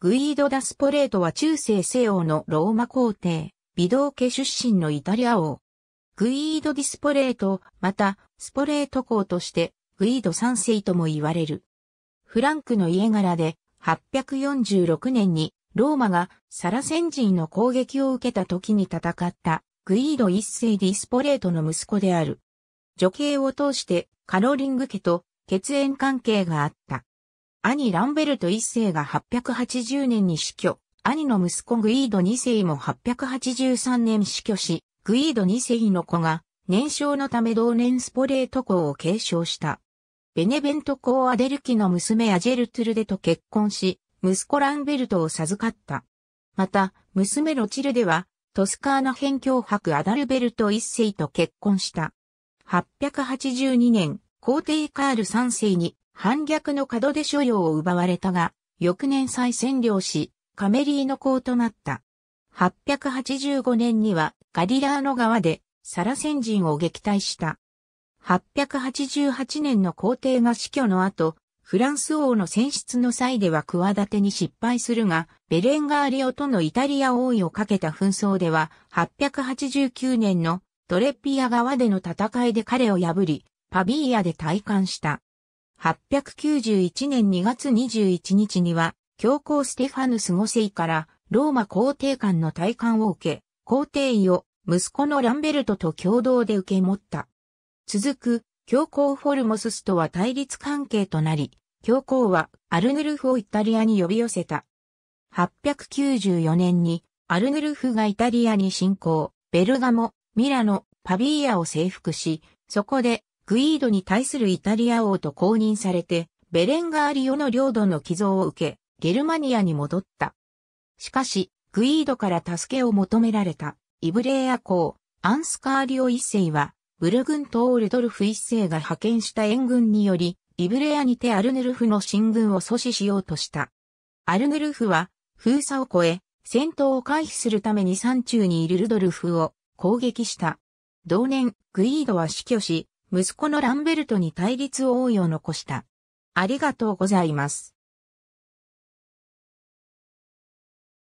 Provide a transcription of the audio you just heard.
グイード・ダ・スポレートは中世西欧のローマ皇帝、ビドー家出身のイタリア王。グイード・ディスポレート、また、スポレート公として、グイード三世とも言われる。フランクの家柄で、846年に、ローマがサラセン人の攻撃を受けた時に戦った、グイード一世ディスポレートの息子である。女系を通して、カロリング家と血縁関係があった。兄ランベルト一世が880年に死去、兄の息子グイード二世も883年死去し、グイード二世の子が年少のため同年スポレート公を継承した。ベネベント公アデルキの娘アジェルトゥルデと結婚し、息子ランベルトを授かった。また、娘ロチルデは、トスカーナ辺境伯アダルベルト一世と結婚した。882年、皇帝カール三世に反逆の門出所要を奪われたが、翌年再占領し、カメリーの港となった。885年にはガリラーノ川でサラ先人を撃退した。888年の皇帝が死去の後、フランス王の選出の際では企てに失敗するが、ベレンガーリオとのイタリア王位をかけた紛争では、889年のトレッピア川での戦いで彼を破り、パビーヤで退官した。891年2月21日には、教皇ステファヌス5世からローマ皇帝官の退官を受け、皇帝位を息子のランベルトと共同で受け持った。続く、教皇フォルモススとは対立関係となり、教皇はアルヌルフをイタリアに呼び寄せた。894年にアルヌルフがイタリアに侵攻、ベルガモ、ミラノ、パビーヤを征服し、そこでグイードに対するイタリア王と公認されて、ベレンガーリオの領土の寄贈を受け、ゲルマニアに戻った。しかし、グイードから助けを求められた、イブレーア公、アンスカーリオ一世は、ブルグン島。ールドルフ一世が派遣した援軍により、イブレアにてアルヌルフの進軍を阻止しようとした。アルヌルフは、封鎖を越え、戦闘を回避するために山中にいるルドルフを攻撃した。同年、グイードは死去し、息子のランベルトに対立を応いを残した。ありがとうございます。